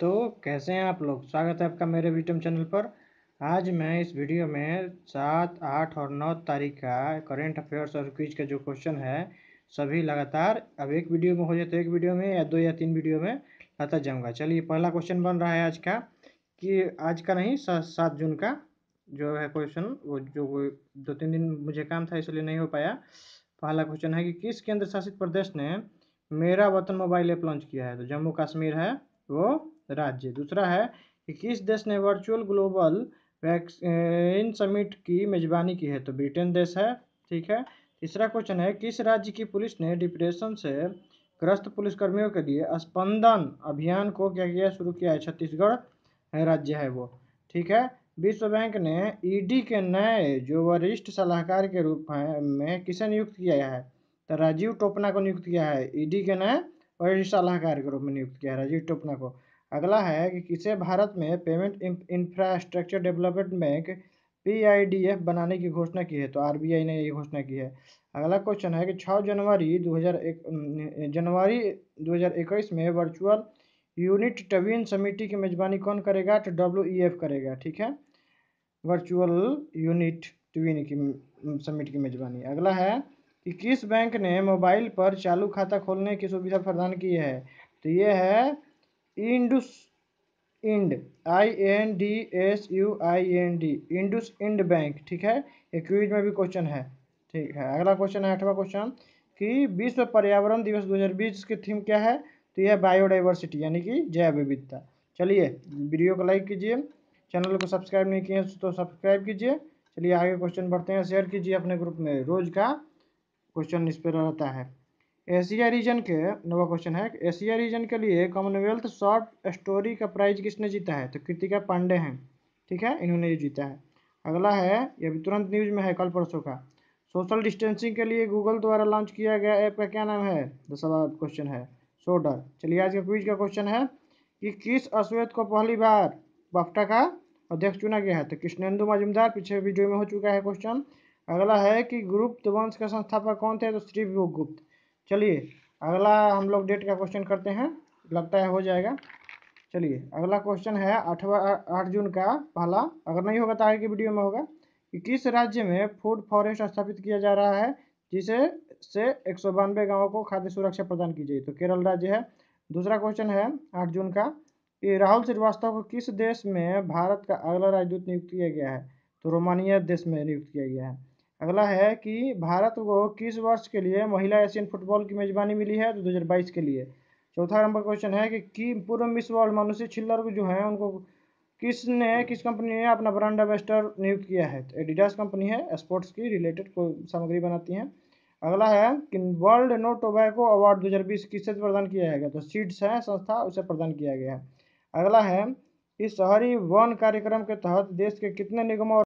तो कैसे हैं आप लोग स्वागत है आपका मेरे वीटम चैनल पर आज मैं इस वीडियो में सात आठ और नौ तारीख का करेंट अफेयर्स और क्विज का जो क्वेश्चन है सभी लगातार अब एक वीडियो में हो जाए तो एक वीडियो में या दो या तीन वीडियो में लाता जाऊँगा चलिए पहला क्वेश्चन बन रहा है आज का कि आज का नहीं सात जून का जो है क्वेश्चन वो जो दो तीन दिन मुझे काम था इसलिए नहीं हो पाया पहला क्वेश्चन है कि किस केंद्र शासित प्रदेश ने मेरा वतन मोबाइल ऐप लॉन्च किया है तो जम्मू कश्मीर है वो राज्य दूसरा है कि किस देश ने वर्चुअल ग्लोबल वैक्सीन समिट की मेजबानी की है तो ब्रिटेन देश है ठीक है तीसरा क्वेश्चन है किस राज्य की पुलिस ने डिप्रेशन से ग्रस्त पुलिसकर्मियों के लिए स्पंदन अभियान को क्या किया शुरू किया है छत्तीसगढ़ राज्य है वो ठीक है विश्व बैंक ने ईडी के नए जो वरिष्ठ सलाहकार के रूप में किसे नियुक्त किया है तो राजीव टोपना को नियुक्त किया है ईडी के नए वरिष्ठ सलाहकार के रूप में नियुक्त किया है राजीव टोपना को अगला है कि किसे भारत में payment infrastructure development bank PIDF बनाने की घोषणा की है तो आरबीआई ने ये घोषणा की है अगला क्वेश्चन है कि 6 जनवरी 2001 जनवरी 2021 में वर्चुअल यूनिट टवीन समिति की मेजबानी कौन करेगा तो डब्ल्यू करेगा ठीक है वर्चुअल यूनिट टवीन की समिट की मेजबानी अगला है कि किस बैंक ने मोबाइल पर चालू खाता खोलने की सुविधा प्रदान की है तो ये है IndusInd I N D S U I N D IndusInd bank ठीक है ये में भी क्वेश्चन है ठीक है अगला क्वेश्चन है आठवां क्वेश्चन कि विश्व पर्यावरण दिवस 2020 की थीम क्या है तो यह बायोडाइवर्सिटी यानी कि जैव विविधता चलिए वीडियो को लाइक कीजिए चैनल को सब्सक्राइब नहीं किए तो सब्सक्राइब कीजिए चलिए आगे क्वेश्चन बढ़ते हैं शेयर कीजिए अपने ग्रुप में रोज का क्वेश्चन इस पर रहता है एशिया रीजन के नवा क्वेश्चन है एशिया रीजन के लिए कॉमनवेल्थ शॉर्ट स्टोरी का प्राइज किसने जीता है तो कृतिका पांडे हैं ठीक है इन्होंने ये जीता है अगला है ये भी तुरंत न्यूज में है कल परसों का सोशल डिस्टेंसिंग के लिए गूगल द्वारा लॉन्च किया गया ऐप का क्या नाम है दसवा तो क्वेश्चन है सोडर चलिए आज का क्विज का क्वेश्चन है कि किस अश्वेत को पहली बार बाफ्टा का अध्यक्ष चुना गया है तो कृष्णेंदु मजुमदार पिछले वीडियो में हो चुका है क्वेश्चन अगला है कि ग्रुप्त वंश का संस्थापक कौन थे तो श्री गुप्त चलिए अगला हम लोग डेट का क्वेश्चन करते हैं लगता है हो जाएगा चलिए अगला क्वेश्चन है आठवा आठ जून का पहला अगर नहीं होगा तो आगे की वीडियो में होगा कि किस राज्य में फूड फॉरेस्ट स्थापित किया जा रहा है जिसे से एक सौ बानवे गाँवों को खाद्य सुरक्षा प्रदान की जाए तो केरल राज्य है दूसरा क्वेश्चन है आठ जून का कि राहुल श्रीवास्तव को किस देश में भारत का अगला राजदूत नियुक्त किया गया है तो रोमानिया देश में नियुक्त किया गया है अगला है कि भारत को किस वर्ष के लिए महिला एशियन फुटबॉल की मेजबानी मिली है तो 2022 के लिए चौथा नंबर क्वेश्चन है कि, की पूर्व मिस वर्ल्ड मनुष्य छिल्लर जो है उनको किसने किस कंपनी ने अपना ब्रांड एम्बेस्टर नियुक्त किया है तो एडिडास कंपनी है स्पोर्ट्स की रिलेटेड सामग्री बनाती हैं अगला है कि वर्ल्ड नो टोबैको अवार्ड दो किससे प्रदान किया गया तो सीड्स है संस्था उसे प्रदान किया गया है अगला है इस शहरी वन कार्यक्रम के तहत देश के कितने निगमों और